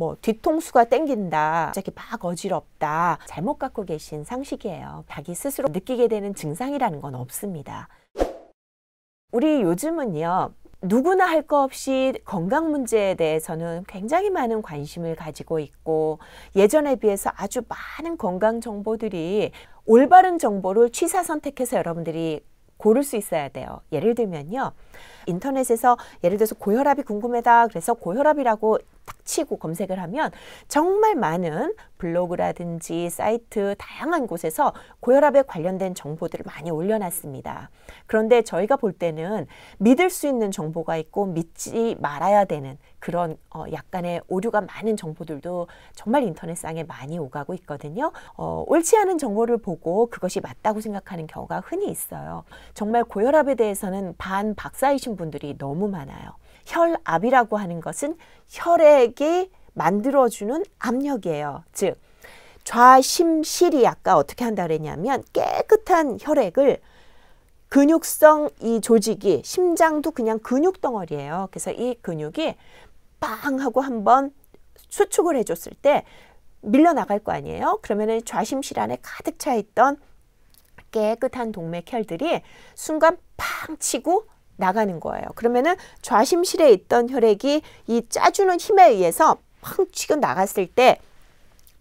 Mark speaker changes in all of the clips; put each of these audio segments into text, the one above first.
Speaker 1: 뭐 뒤통수가 땡긴다, 갑자기 막 어지럽다 잘못 갖고 계신 상식이에요. 자기 스스로 느끼게 되는 증상이라는 건 없습니다. 우리 요즘은요 누구나 할 거 없이 건강 문제에 대해서는 굉장히 많은 관심을 가지고 있고 예전에 비해서 아주 많은 건강 정보들이 올바른 정보를 취사 선택해서 여러분들이 고를 수 있어야 돼요. 예를 들면요. 인터넷에서 예를 들어서 고혈압이 궁금하다 그래서 고혈압이라고 탁 치고 검색을 하면 정말 많은 블로그라든지 사이트 다양한 곳에서 고혈압에 관련된 정보들을 많이 올려놨습니다. 그런데 저희가 볼 때는 믿을 수 있는 정보가 있고 믿지 말아야 되는 그런 어, 약간의 오류가 많은 정보들도 정말 인터넷상에 많이 오가고 있거든요. 어, 옳지 않은 정보를 보고 그것이 맞다고 생각하는 경우가 흔히 있어요. 정말 고혈압에 대해서는 반 박사이신 분들이 너무 많아요. 혈압이라고 하는 것은 혈액이 만들어주는 압력이에요. 즉 좌심실이 아까 어떻게 한다 그랬냐면 깨끗한 혈액을 근육성 이 조직이 심장도 그냥 근육 덩어리예요. 그래서 이 근육이 빵 하고 한번 수축을 해줬을 때 밀려나갈 거 아니에요. 그러면 좌심실 안에 가득 차 있던 깨끗한 동맥혈들이 순간 팡 치고 나가는 거예요. 그러면은 좌심실에 있던 혈액이 이 짜주는 힘에 의해서 팡 치고 나갔을 때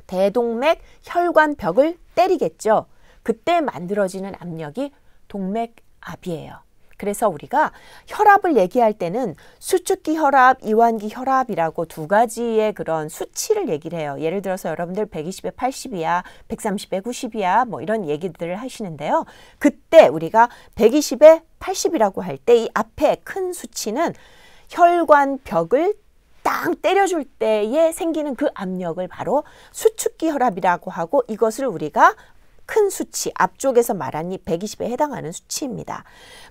Speaker 1: 대동맥 혈관 벽을 때리겠죠. 그때 만들어지는 압력이 동맥압이에요. 그래서 우리가 혈압을 얘기할 때는 수축기 혈압, 이완기 혈압이라고 두 가지의 그런 수치를 얘기를 해요. 예를 들어서 여러분들 120에 80이야, 130에 90이야, 뭐 이런 얘기들을 하시는데요. 그때 우리가 120에 80이라고 할 때 이 앞에 큰 수치는 혈관 벽을 땅 때려줄 때에 생기는 그 압력을 바로 수축기 혈압이라고 하고 이것을 우리가 큰 수치, 앞쪽에서 말한 이 120에 해당하는 수치입니다.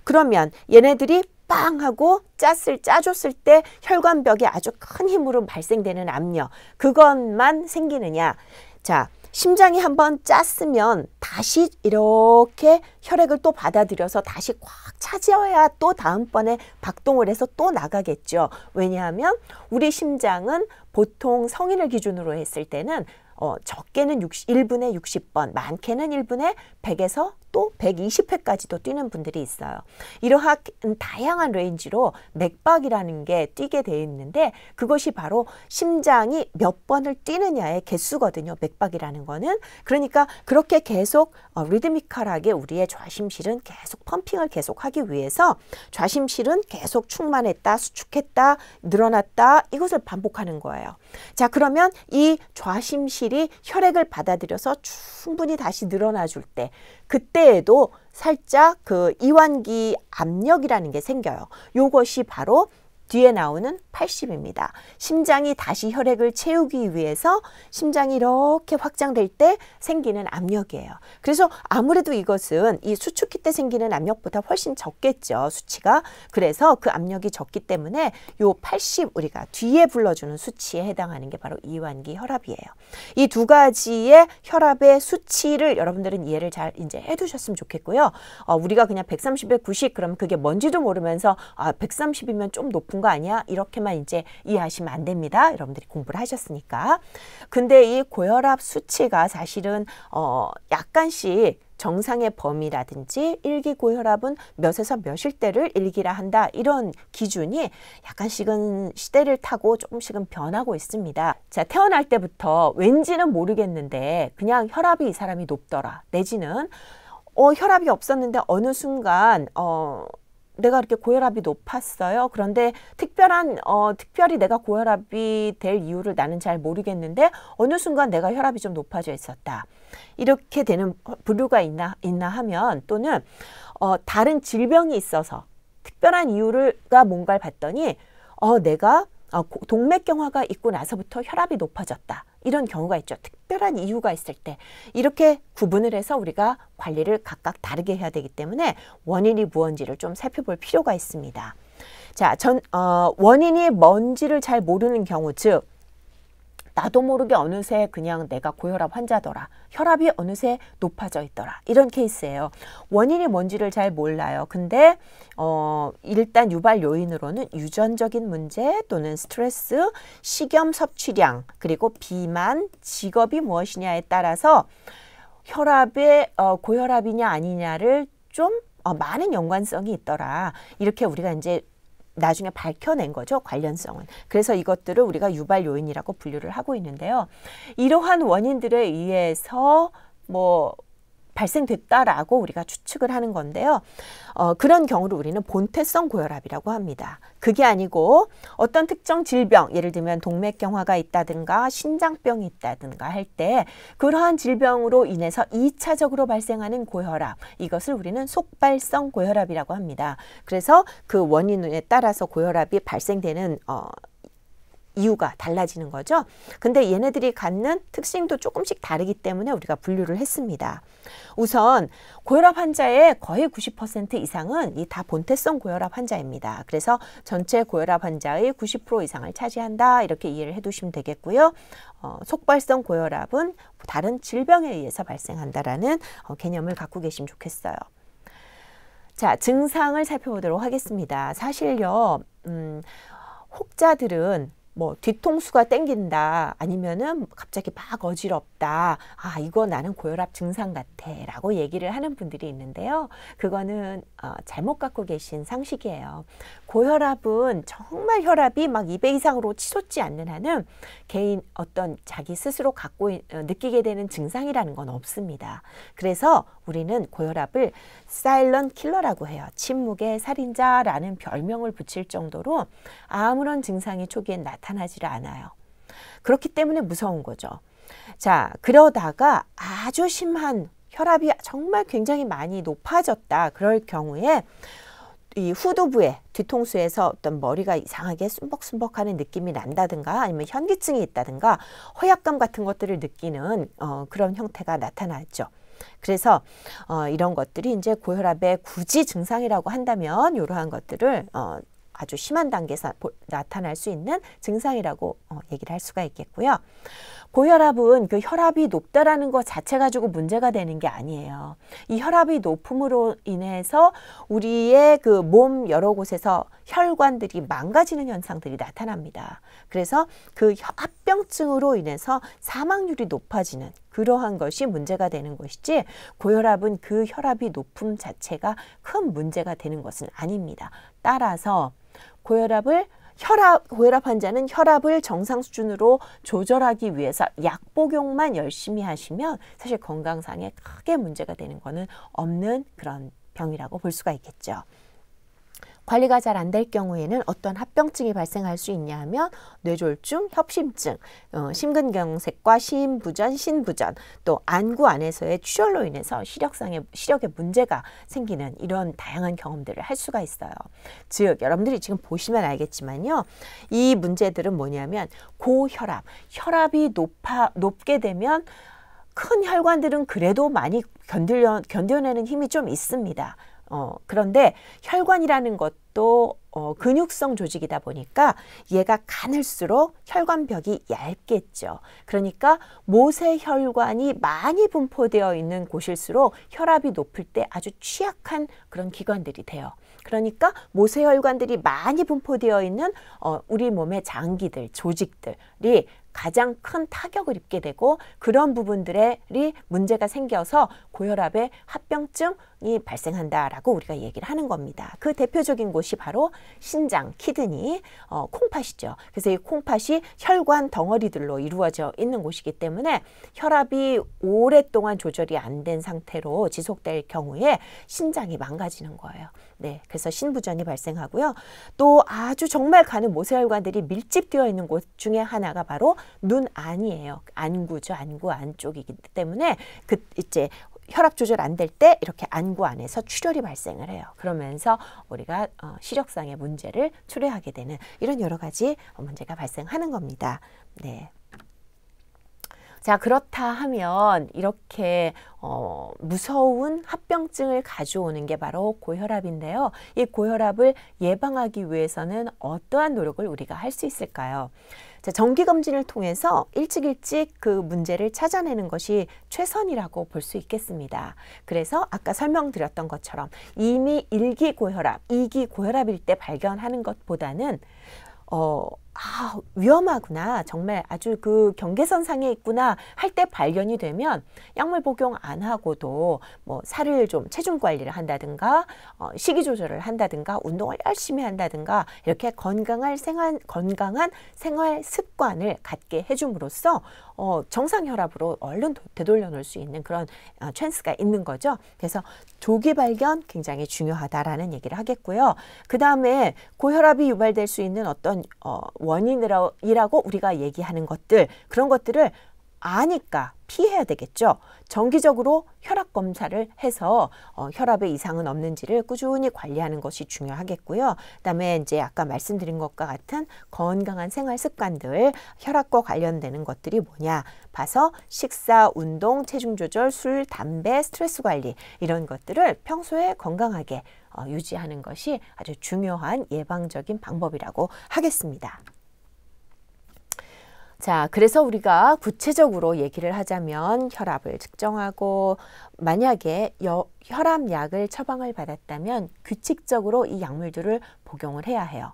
Speaker 1: 그러면 얘네들이 빵 하고 짰을 짜줬을 때 혈관벽에 아주 큰 힘으로 발생되는 압력 그것만 생기느냐 자 심장이 한번 짰으면 다시 이렇게 혈액을 또 받아들여서 다시 꽉차지야또 다음번에 박동을 해서 또 나가겠죠 왜냐하면 우리 심장은 보통 성인을 기준으로 했을 때는 어, 적게는 60, 1분에 60번, 많게는 1분에 100에서 또 120회까지도 뛰는 분들이 있어요. 이러한 다양한 레인지로 맥박이라는 게 뛰게 돼 있는데 그것이 바로 심장이 몇 번을 뛰느냐의 개수거든요. 맥박이라는 거는. 그러니까 그렇게 계속 어, 리드미컬하게 우리의 좌심실은 계속 펌핑을 계속하기 위해서 좌심실은 계속 충만했다, 수축했다, 늘어났다 이것을 반복하는 거예요. 자, 그러면 이 좌심실이 혈액을 받아들여서 충분히 다시 늘어나 줄 때, 그때에도 살짝 그 이완기 압력이라는 게 생겨요. 요것이 바로 뒤에 나오는 80입니다. 심장이 다시 혈액을 채우기 위해서 심장이 이렇게 확장될 때 생기는 압력이에요. 그래서 아무래도 이것은 이 수축기 때 생기는 압력보다 훨씬 적겠죠. 수치가. 그래서 그 압력이 적기 때문에 요 80 우리가 뒤에 불러주는 수치에 해당하는 게 바로 이완기 혈압이에요. 이 두 가지의 혈압의 수치를 여러분들은 이해를 잘 이제 해두셨으면 좋겠고요. 어, 우리가 그냥 130에 90 그럼 그게 뭔지도 모르면서 아 130이면 좀 높은 준거 아니야? 이렇게만 이제 이해하시면 안 됩니다. 여러분들이 공부를 하셨으니까. 근데 이 고혈압 수치가 사실은 어 약간씩 정상의 범위라든지 일기 고혈압은 몇에서 몇일 때를 일기라 한다 이런 기준이 약간씩은 시대를 타고 조금씩은 변하고 있습니다. 자 태어날 때부터 왠지는 모르겠는데 그냥 혈압이 이 사람이 높더라 내지는 어, 혈압이 없었는데 어느 순간 어, 내가 이렇게 고혈압이 높았어요. 그런데 특별한 어 특별히 내가 고혈압이 될 이유를 나는 잘 모르겠는데 어느 순간 내가 혈압이 좀 높아져 있었다. 이렇게 되는 분류가 있나 있나 하면 또는 어 다른 질병이 있어서 특별한 이유를가 뭔가를 봤더니 어 내가 어, 동맥경화가 있고 나서부터 혈압이 높아졌다. 이런 경우가 있죠. 특별한 이유가 있을 때 이렇게 구분을 해서 우리가 관리를 각각 다르게 해야 되기 때문에 원인이 무언지를 좀 살펴볼 필요가 있습니다. 자, 전, 어, 원인이 뭔지를 잘 모르는 경우, 즉 나도 모르게 어느새 그냥 내가 고혈압 환자더라. 혈압이 어느새 높아져 있더라. 이런 케이스예요. 원인이 뭔지를 잘 몰라요. 근데 어 일단 유발 요인으로는 유전적인 문제 또는 스트레스, 식염 섭취량, 그리고 비만, 직업이 무엇이냐에 따라서 혈압의 어, 고혈압이냐 아니냐를 좀 어, 많은 연관성이 있더라. 이렇게 우리가 이제 나중에 밝혀낸 거죠. 관련성은. 그래서 이것들을 우리가 유발 요인이라고 분류를 하고 있는데요. 이러한 원인들에 의해서 뭐 발생됐다라고 우리가 추측을 하는 건데요. 어, 그런 경우를 우리는 본태성 고혈압이라고 합니다. 그게 아니고 어떤 특정 질병, 예를 들면 동맥경화가 있다든가 신장병이 있다든가 할 때 그러한 질병으로 인해서 이차적으로 발생하는 고혈압, 이것을 우리는 속발성 고혈압이라고 합니다. 그래서 그 원인에 따라서 고혈압이 발생되는 어, 이유가 달라지는 거죠. 근데 얘네들이 갖는 특징도 조금씩 다르기 때문에 우리가 분류를 했습니다. 우선 고혈압 환자의 거의 90% 이상은 이 다 본태성 고혈압 환자입니다. 그래서 전체 고혈압 환자의 90% 이상을 차지한다 이렇게 이해를 해두시면 되겠고요. 어, 속발성 고혈압은 다른 질병에 의해서 발생한다라는 어, 개념을 갖고 계시면 좋겠어요. 자, 증상을 살펴보도록 하겠습니다. 사실요, 음, 혹자들은 뭐 뒤통수가 땡긴다 아니면은 갑자기 막 어지럽다 아 이거 나는 고혈압 증상 같아 라고 얘기를 하는 분들이 있는데요 그거는 어, 잘못 갖고 계신 상식이에요 고혈압은 정말 혈압이 막 2배 이상으로 치솟지 않는 한은 개인 어떤 자기 스스로 갖고 어, 느끼게 되는 증상이라는 건 없습니다 그래서 우리는 고혈압을 사일런 킬러라고 해요 침묵의 살인자라는 별명을 붙일 정도로 아무런 증상이 초기엔 나타 나타나질 않아요. 그렇기 때문에 무서운 거죠. 자, 그러다가 아주 심한 혈압이 정말 굉장히 많이 높아졌다. 그럴 경우에 이 후두부에 뒤통수에서 어떤 머리가 이상하게 순벅순벅하는 느낌이 난다든가 아니면 현기증이 있다든가 허약감 같은 것들을 느끼는 어, 그런 형태가 나타났죠 그래서 어, 이런 것들이 이제 고혈압의 굳이 증상이라고 한다면 이러한 것들을 어, 아주 심한 단계에서 나타날 수 있는 증상이라고 어, 얘기를 할 수가 있겠고요. 고혈압은 그 혈압이 높다라는 것 자체 가지고 문제가 되는 게 아니에요. 이 혈압이 높음으로 인해서 우리의 그 몸 여러 곳에서 혈관들이 망가지는 현상들이 나타납니다. 그래서 그 합병증으로 인해서 사망률이 높아지는 그러한 것이 문제가 되는 것이지 고혈압은 그 혈압이 높음 자체가 큰 문제가 되는 것은 아닙니다. 따라서 고혈압을 혈압 고혈압 환자는 혈압을 정상 수준으로 조절하기 위해서 약 복용만 열심히 하시면 사실 건강상에 크게 문제가 되는 거는 없는 그런 병이라고 볼 수가 있겠죠. 관리가 잘 안 될 경우에는 어떤 합병증이 발생할 수 있냐 하면 뇌졸중, 협심증, 어, 심근경색과 심부전, 신부전, 또 안구 안에서의 출혈로 인해서 시력상의 시력에 문제가 생기는 이런 다양한 경험들을 할 수가 있어요. 즉 여러분들이 지금 보시면 알겠지만요. 이 문제들은 뭐냐면 고혈압, 혈압이 높아 높게 되면 큰 혈관들은 그래도 많이 견딜 견뎌내는 힘이 좀 있습니다. 어, 그런데 혈관이라는 것도 어, 근육성 조직이다 보니까 얘가 가늘수록 혈관벽이 얇겠죠. 그러니까 모세혈관이 많이 분포되어 있는 곳일수록 혈압이 높을 때 아주 취약한 그런 기관들이 돼요. 그러니까 모세혈관들이 많이 분포되어 있는 어, 우리 몸의 장기들, 조직들이 가장 큰 타격을 입게 되고 그런 부분들이 문제가 생겨서 고혈압의 합병증 이 발생한다라고 우리가 얘기를 하는 겁니다. 그 대표적인 곳이 바로 신장, 키드니, 어, 콩팥이죠. 그래서 이 콩팥이 혈관 덩어리들로 이루어져 있는 곳이기 때문에 혈압이 오랫동안 조절이 안 된 상태로 지속될 경우에 신장이 망가지는 거예요. 네, 그래서 신부전이 발생하고요. 또 아주 정말 가는 모세혈관들이 밀집되어 있는 곳 중에 하나가 바로 눈 안이에요. 안구죠, 안구 안쪽이기 때문에 그 이제 혈압 조절 안 될 때 이렇게 안구 안에서 출혈이 발생을 해요. 그러면서 우리가 어, 시력상의 문제를 초래하게 되는 이런 여러 가지 문제가 발생하는 겁니다. 네. 자, 그렇다 하면 이렇게 어, 무서운 합병증을 가져오는 게 바로 고혈압인데요. 이 고혈압을 예방하기 위해서는 어떠한 노력을 우리가 할 수 있을까요? 자, 정기검진을 통해서 일찍 일찍 그 문제를 찾아내는 것이 최선이라고 볼 수 있겠습니다. 그래서 아까 설명드렸던 것처럼 이미 일기 고혈압, 이기 고혈압일 때 발견하는 것보다는 어, 아, 위험하구나. 정말 아주 그 경계선 상에 있구나 할 때 발견이 되면 약물 복용 안 하고도 뭐 살을 좀 체중 관리를 한다든가 어, 식이 조절을 한다든가 운동을 열심히 한다든가 이렇게 건강할 생활 건강한 생활 습관을 갖게 해 줌으로써 어, 정상 혈압으로 얼른 되돌려 놓을 수 있는 그런 어, 찬스가 있는 거죠. 그래서 조기 발견 굉장히 중요하다라는 얘기를 하겠고요. 그다음에 고혈압이 유발될 수 있는 어떤 어 원인이라고 우리가 얘기하는 것들 그런 것들을 아니까 피해야 되겠죠. 정기적으로 혈압 검사를 해서 어, 혈압에 이상은 없는지를 꾸준히 관리하는 것이 중요하겠고요. 그다음에 이제 아까 말씀드린 것과 같은 건강한 생활 습관들, 혈압과 관련되는 것들이 뭐냐? 봐서 식사, 운동, 체중 조절, 술, 담배, 스트레스 관리 이런 것들을 평소에 건강하게 어, 유지하는 것이 아주 중요한 예방적인 방법이라고 하겠습니다. 자, 그래서 우리가 구체적으로 얘기를 하자면 혈압을 측정하고 만약에 여, 혈압약을 처방을 받았다면 규칙적으로 이 약물들을 복용을 해야 해요.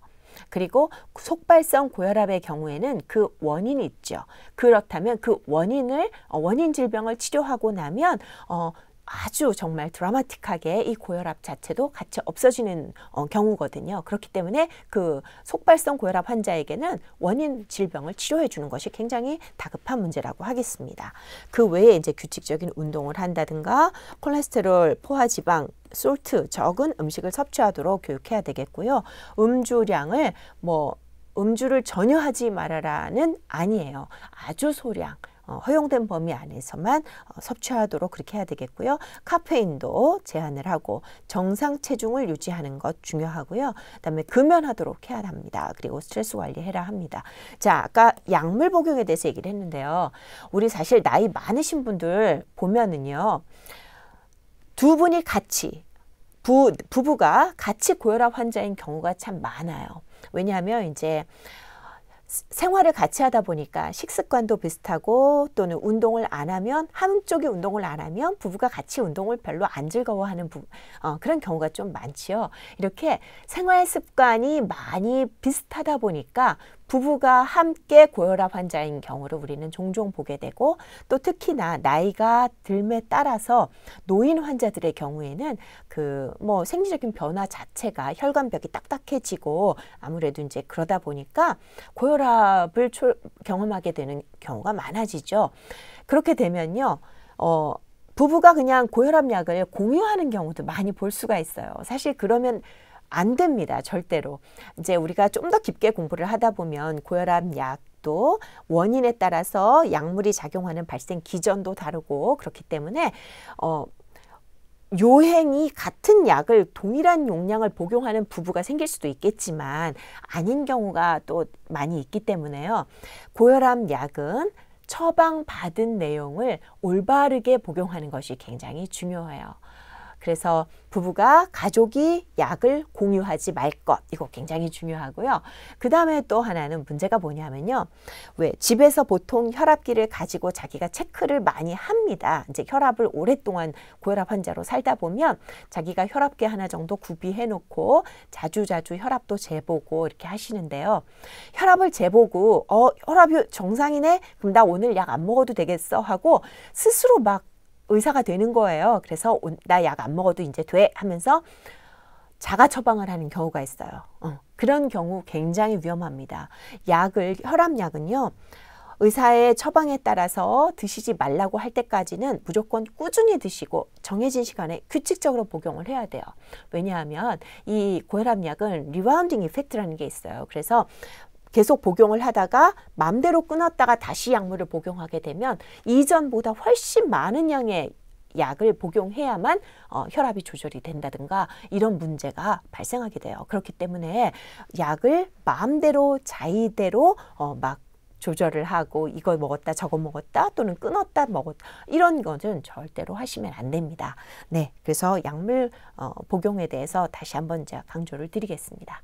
Speaker 1: 그리고 속발성 고혈압의 경우에는 그 원인이 있죠. 그렇다면 그 원인을 어, 원인 질병을 치료하고 나면 어 아주 정말 드라마틱하게 이 고혈압 자체도 같이 없어지는 어, 경우거든요. 그렇기 때문에 그 속발성 고혈압 환자에게는 원인 질병을 치료해 주는 것이 굉장히 다급한 문제라고 하겠습니다. 그 외에 이제 규칙적인 운동을 한다든가 콜레스테롤, 포화 지방 솔트 적은 음식을 섭취하도록 교육해야 되겠고요. 음주량을 뭐 음주를 전혀 하지 말아라는 아니에요. 아주 소량 어, 허용된 범위 안에서만 어, 섭취하도록 그렇게 해야 되겠고요. 카페인도 제한을 하고 정상 체중을 유지하는 것 중요하고요. 그다음에 금연하도록 해야 합니다. 그리고 스트레스 관리해라 합니다. 자, 아까 약물 복용에 대해서 얘기를 했는데요. 우리 사실 나이 많으신 분들 보면은요. 두 분이 같이 부, 부부가 같이 고혈압 환자인 경우가 참 많아요. 왜냐하면 이제 생활을 같이 하다 보니까 식습관도 비슷하고 또는 운동을 안 하면 한쪽이 운동을 안 하면 부부가 같이 운동을 별로 안 즐거워하는 부, 어, 그런 경우가 좀 많지요. 이렇게 생활 습관이 많이 비슷하다 보니까 부부가 함께 고혈압 환자인 경우를 우리는 종종 보게 되고 또 특히나 나이가 들매 따라서 노인 환자들의 경우에는 그 뭐 생리적인 변화 자체가 혈관벽이 딱딱해지고 아무래도 이제 그러다 보니까 고혈압을 초, 경험하게 되는 경우가 많아지죠. 그렇게 되면요. 어, 부부가 그냥 고혈압 약을 공유하는 경우도 많이 볼 수가 있어요. 사실 그러면 안 됩니다. 절대로. 이제 우리가 좀 더 깊게 공부를 하다 보면 고혈압 약또 원인에 따라서 약물이 작용하는 발생 기전도 다르고 그렇기 때문에 어 요행이 같은 약을 동일한 용량을 복용하는 부부가 생길 수도 있겠지만 아닌 경우가 또 많이 있기 때문에요. 고혈압 약은 처방받은 내용을 올바르게 복용하는 것이 굉장히 중요해요. 그래서 부부가 가족이 약을 공유하지 말 것. 이거 굉장히 중요하고요. 그 다음에 또 하나는 문제가 뭐냐면요. 왜 집에서 보통 혈압기를 가지고 자기가 체크를 많이 합니다. 이제 혈압을 오랫동안 고혈압 환자로 살다 보면 자기가 혈압계 하나 정도 구비해 놓고 자주자주 혈압도 재보고 이렇게 하시는데요. 혈압을 재보고 어 혈압이 정상이네? 그럼 나 오늘 약 안 먹어도 되겠어 하고 스스로 막 의사가 되는 거예요. 그래서 나 약 안 먹어도 이제 돼 하면서 자가 처방을 하는 경우가 있어요. 어, 그런 경우 굉장히 위험합니다. 약을 혈압약은요. 의사의 처방에 따라서 드시지 말라고 할 때까지는 무조건 꾸준히 드시고 정해진 시간에 규칙적으로 복용을 해야 돼요. 왜냐하면 이 고혈압약은 리바운딩 이펙트라는 게 있어요. 그래서 계속 복용을 하다가 맘대로 끊었다가 다시 약물을 복용하게 되면 이전보다 훨씬 많은 양의 약을 복용해야만 어, 혈압이 조절이 된다든가 이런 문제가 발생하게 돼요. 그렇기 때문에 약을 마음대로 자의대로 어, 막 조절을 하고 이걸 먹었다 저거 먹었다 또는 끊었다 먹었다 이런 것은 절대로 하시면 안 됩니다. 네, 그래서 약물 어, 복용에 대해서 다시 한번 제가 강조를 드리겠습니다.